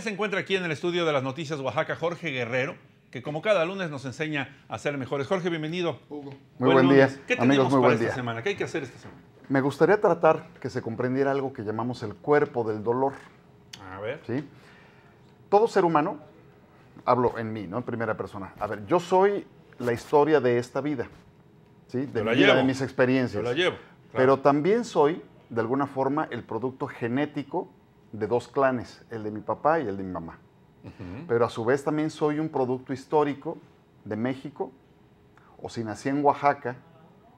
se encuentra aquí en el estudio de las noticias Oaxaca Jorge Guerrero, que como cada lunes nos enseña a ser mejores. Jorge, bienvenido. Hugo. Muy buen, día. ¿Qué tenemos muy para esta semana? ¿Qué hay que hacer esta semana? Me gustaría tratar que se comprendiera algo que llamamos el cuerpo del dolor. A ver. ¿Sí? Todo ser humano, hablo en mí, ¿no? En primera persona. A ver, yo soy la historia de esta vida, ¿sí? De vida, de mis experiencias. Pero también soy, de alguna forma, el producto genético de dos clanes, el de mi papá y el de mi mamá. Pero a su vez también soy un producto histórico de México, o si nací en Oaxaca,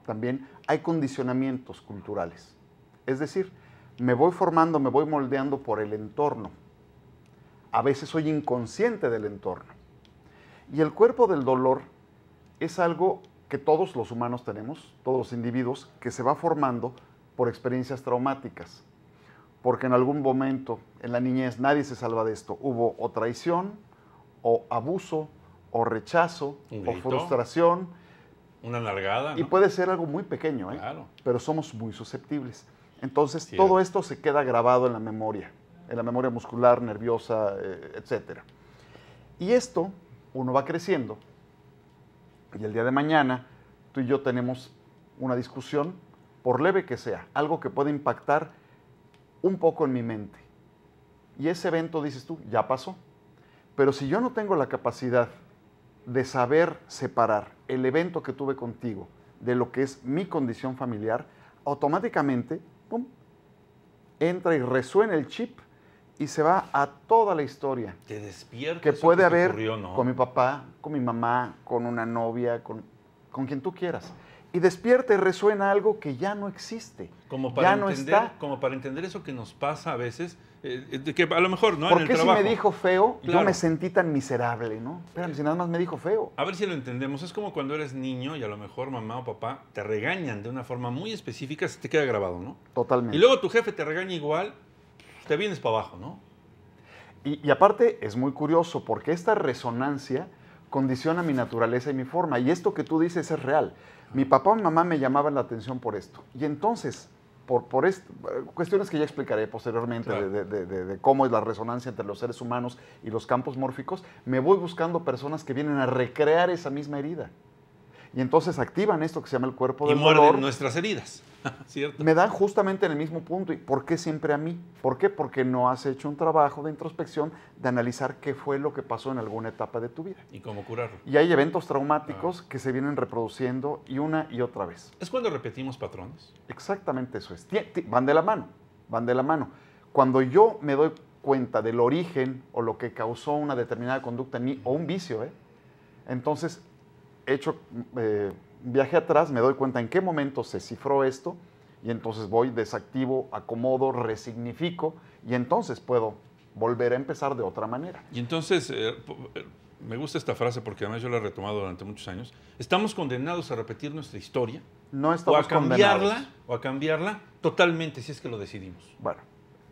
también hay condicionamientos culturales. Es decir, me voy formando, me voy moldeando por el entorno. A veces soy inconsciente del entorno. Y el cuerpo del dolor es algo que todos los humanos tenemos, todos los individuos, que se va formando por experiencias traumáticas porque en algún momento en la niñez nadie se salva de esto. Hubo o traición, o abuso, o rechazo, o frustración. Una largada. Y puede ser algo muy pequeño, ¿eh? pero somos muy susceptibles. Entonces, todo esto se queda grabado en la memoria, en la memoria muscular, nerviosa, eh, etc. Y esto, uno va creciendo, y el día de mañana, tú y yo tenemos una discusión, por leve que sea, algo que puede impactar un poco en mi mente. Y ese evento, dices tú, ya pasó. Pero si yo no tengo la capacidad de saber separar el evento que tuve contigo de lo que es mi condición familiar, automáticamente, ¡pum!, entra y resuena el chip y se va a toda la historia. Te despierta. Que puede haber con mi papá, con mi mamá, con una novia, con, con quien tú quieras y despierta y resuena algo que ya no existe. Como para, entender, Como para entender eso que nos pasa a veces, eh, eh, que a lo mejor, ¿no? ¿Por qué si me dijo feo, yo me sentí tan miserable, ¿no? Pero si nada más me dijo feo. A ver si lo entendemos. Es como cuando eres niño y a lo mejor mamá o papá te regañan de una forma muy específica, se te queda grabado, ¿no? Totalmente. Y luego tu jefe te regaña igual, te vienes para abajo, ¿no? y aparte es muy curioso porque esta resonancia condiciona mi naturaleza y mi forma. Y esto que tú dices es real. Mi papá o mi mamá me llamaban la atención por esto. Y entonces, por, por esto, cuestiones que ya explicaré posteriormente de, cómo es la resonancia entre los seres humanos y los campos mórficos, me voy buscando personas que vienen a recrear esa misma herida. Y entonces activan esto que se llama el cuerpo de dolor. Y nuestras heridas. Me dan justamente en el mismo punto. ¿Y por qué siempre a mí? ¿Por qué? Porque no has hecho un trabajo de introspección de analizar qué fue lo que pasó en alguna etapa de tu vida. Y cómo curarlo. Y hay eventos traumáticos que se vienen reproduciendo y una y otra vez. ¿Es cuando repetimos patrones? Exactamente eso es. Van de la mano, van de la mano. Cuando yo me doy cuenta del origen o lo que causó una determinada conducta en mí, o un vicio, ¿eh? entonces entonces hecho eh, viaje atrás, me doy cuenta en qué momento se cifró esto y entonces voy, desactivo, acomodo, resignifico y entonces puedo volver a empezar de otra manera. Y entonces, eh, eh, me gusta esta frase porque además yo la he retomado durante muchos años, estamos condenados a repetir nuestra historia. No estamos o a cambiarla, O a cambiarla totalmente si es que lo decidimos. Bueno,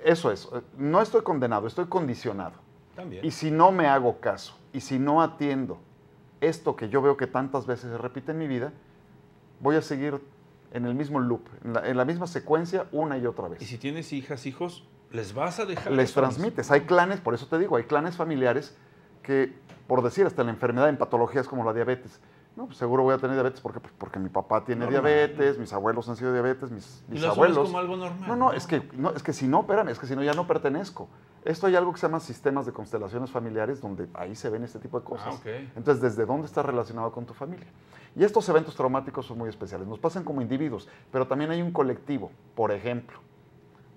eso es. Eh, no estoy condenado, estoy condicionado. También. Y si no me hago caso, y si no atiendo, esto que yo veo que tantas veces se repite en mi vida, voy a seguir en el mismo loop, en la, misma secuencia una y otra vez. Y si tienes hijas, hijos, les vas a dejar... Les transmites. Hay clanes, por eso te digo, hay clanes familiares que, por decir, hasta la enfermedad, en patologías como la diabetes, no, pues seguro voy a tener diabetes. ¿Por qué? Pues porque mi papá tiene diabetes, mis abuelos han sido diabetes, mis, mis abuelos. como algo normal. No, no, Es, que, no, es que si no, espérame, es que si no ya no pertenezco. Esto hay algo que se llama sistemas de constelaciones familiares, donde ahí se ven este tipo de cosas. Ah, Entonces, ¿desde dónde estás relacionado con tu familia? Y estos eventos traumáticos son muy especiales. Nos pasan como individuos, pero también hay un colectivo. Por ejemplo,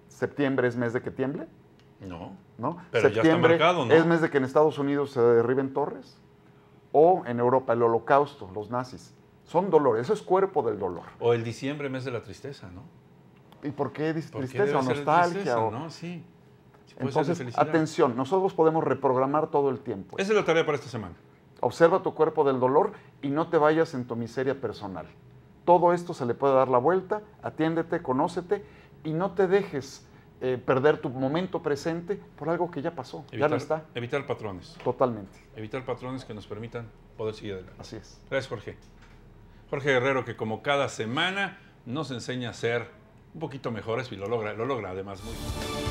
¿septiembre es mes de que tiemble? No. ¿No? Pero ¿Septiembre ya está marcado, ¿no? es mes de que en Estados Unidos se derriben torres? o en Europa el holocausto, los nazis. Son dolores. eso es cuerpo del dolor. O el diciembre, mes de la tristeza, ¿no? ¿Y por qué tristeza o nostalgia? Tristeza, ¿no? Entonces, atención, nosotros podemos reprogramar todo el tiempo. Esa es la tarea para esta semana. Observa tu cuerpo del dolor y no te vayas en tu miseria personal. Todo esto se le puede dar la vuelta, atiéndete, conócete y no te dejes eh, perder tu momento presente por algo que ya pasó, ya no está. Evitar patrones. Totalmente. Evitar patrones que nos permitan poder seguir adelante. Así es. Gracias, Jorge. Jorge Guerrero, que como cada semana nos enseña a ser un poquito mejores y lo logra, lo logra además muy bien.